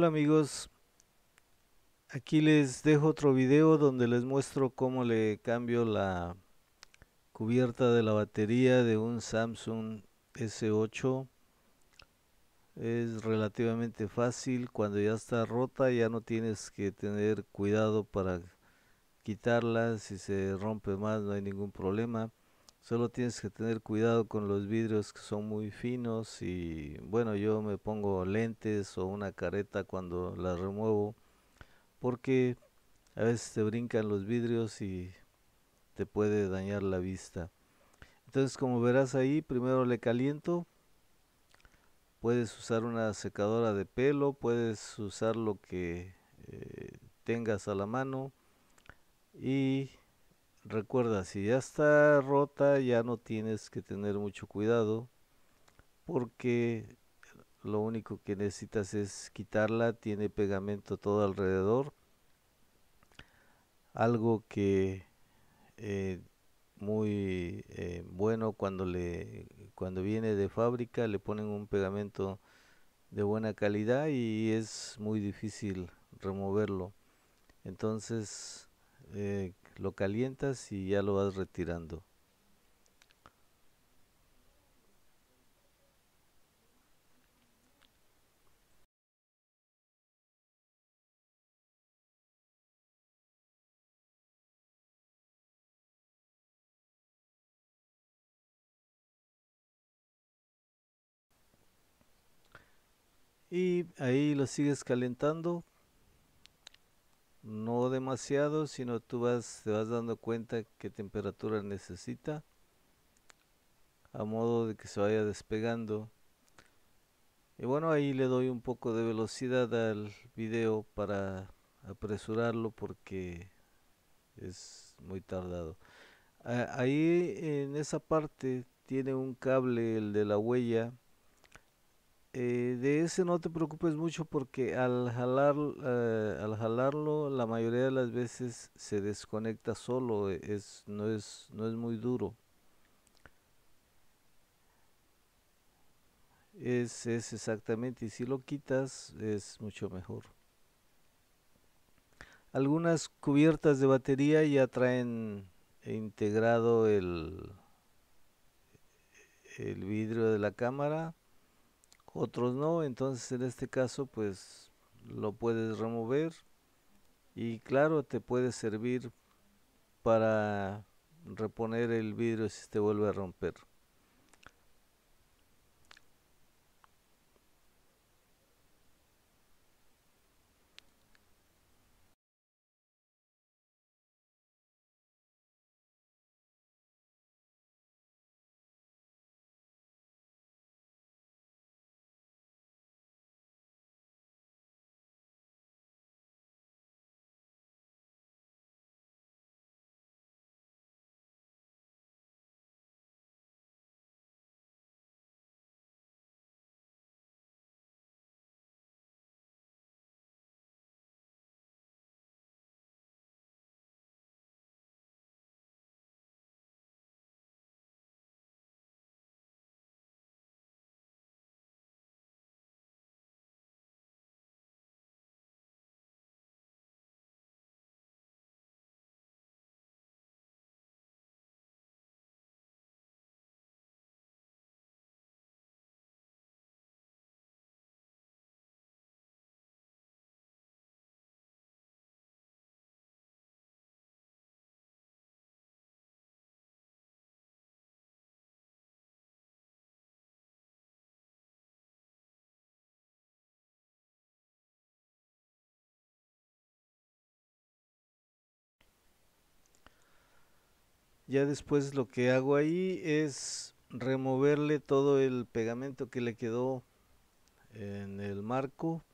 Hola amigos, aquí les dejo otro video donde les muestro cómo le cambio la cubierta de la batería de un Samsung S8. Es relativamente fácil, cuando ya está rota ya no tienes que tener cuidado para quitarla, si se rompe más no hay ningún problema. Solo tienes que tener cuidado con los vidrios que son muy finos y bueno, yo me pongo lentes o una careta cuando la remuevo porque a veces te brincan los vidrios y te puede dañar la vista. Entonces como verás ahí, primero le caliento. Puedes usar una secadora de pelo, puedes usar lo que eh, tengas a la mano y recuerda, si ya está rota, ya no tienes que tener mucho cuidado porque lo único que necesitas es quitarla, tiene pegamento todo alrededor, algo que eh, muy eh, bueno cuando le cuando viene de fábrica le ponen un pegamento de buena calidad y es muy difícil removerlo entonces eh, lo calientas y ya lo vas retirando. y ahí lo sigues calentando no demasiado, sino tú vas, te vas dando cuenta qué temperatura necesita, a modo de que se vaya despegando. Y bueno, ahí le doy un poco de velocidad al video para apresurarlo porque es muy tardado. Ahí en esa parte tiene un cable, el de la huella, eh, de ese no te preocupes mucho porque al, jalar, eh, al jalarlo la mayoría de las veces se desconecta solo, eh, no, es, muy duro. Es, es exactamente, y si lo quitas es mucho mejor. Algunas cubiertas de batería ya traen integrado el vidrio de la cámara otros no, entonces en este caso pues lo puedes remover y claro te puede servir para reponer el vidrio si te vuelve a romper. Ya después lo que hago ahí es removerle todo el pegamento que le quedó en el marco.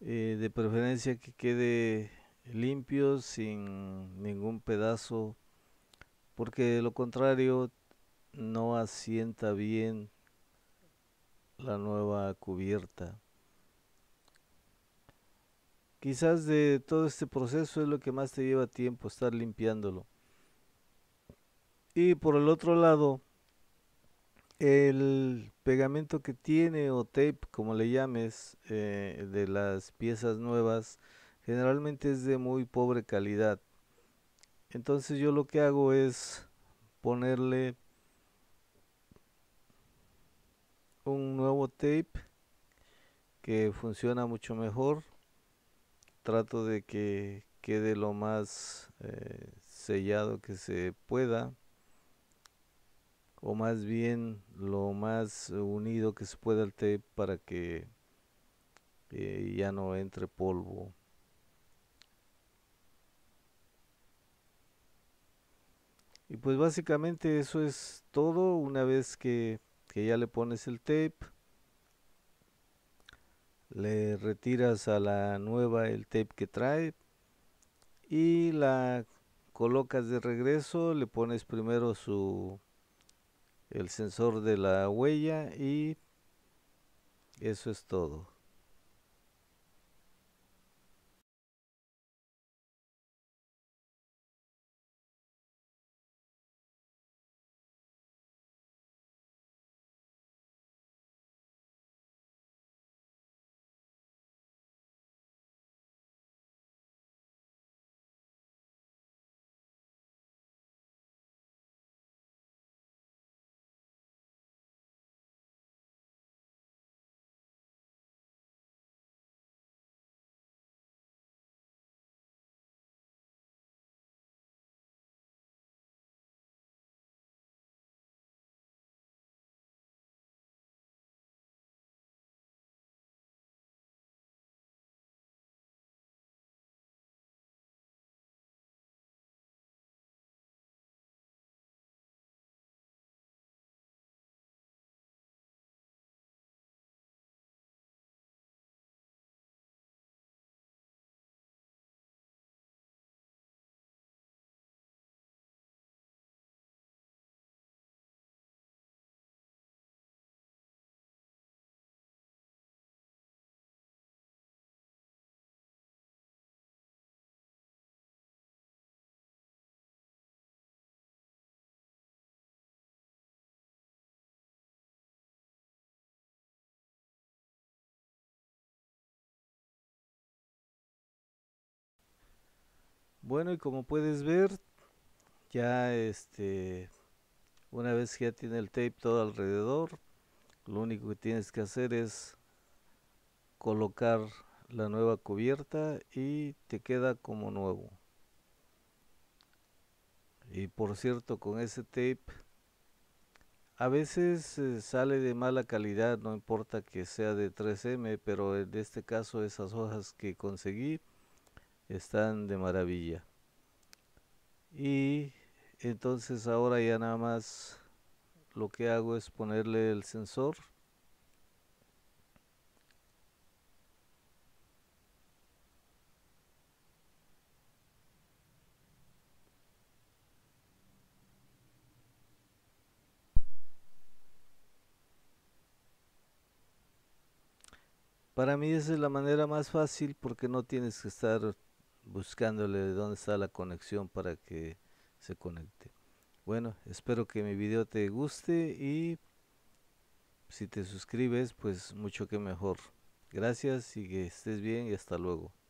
Eh, de preferencia que quede limpio, sin ningún pedazo, porque de lo contrario no asienta bien la nueva cubierta. Quizás de todo este proceso es lo que más te lleva tiempo estar limpiándolo. Y por el otro lado, el pegamento que tiene o tape, como le llames, eh, de las piezas nuevas, generalmente es de muy pobre calidad. Entonces yo lo que hago es ponerle un nuevo tape que funciona mucho mejor trato de que quede lo más eh, sellado que se pueda o más bien lo más unido que se pueda el tape para que eh, ya no entre polvo. Y pues básicamente eso es todo una vez que ya le pones el tape le retiras a la nueva el tape que trae y la colocas de regreso, le pones primero su el sensor de la huella y eso es todo. Bueno, y como puedes ver, ya este, una vez que ya tiene el tape todo alrededor, lo único que tienes que hacer es colocar la nueva cubierta y te queda como nuevo. Y por cierto, con ese tape a veces eh, sale de mala calidad, no importa que sea de 3M, pero en este caso esas hojas que conseguí están de maravilla. Y entonces ahora ya nada más lo que hago es ponerle el sensor. Para mí esa es la manera más fácil porque no tienes que estar buscándole dónde está la conexión para que se conecte. Bueno, espero que mi video te guste y si te suscribes, pues mucho que mejor. Gracias y que estés bien y hasta luego.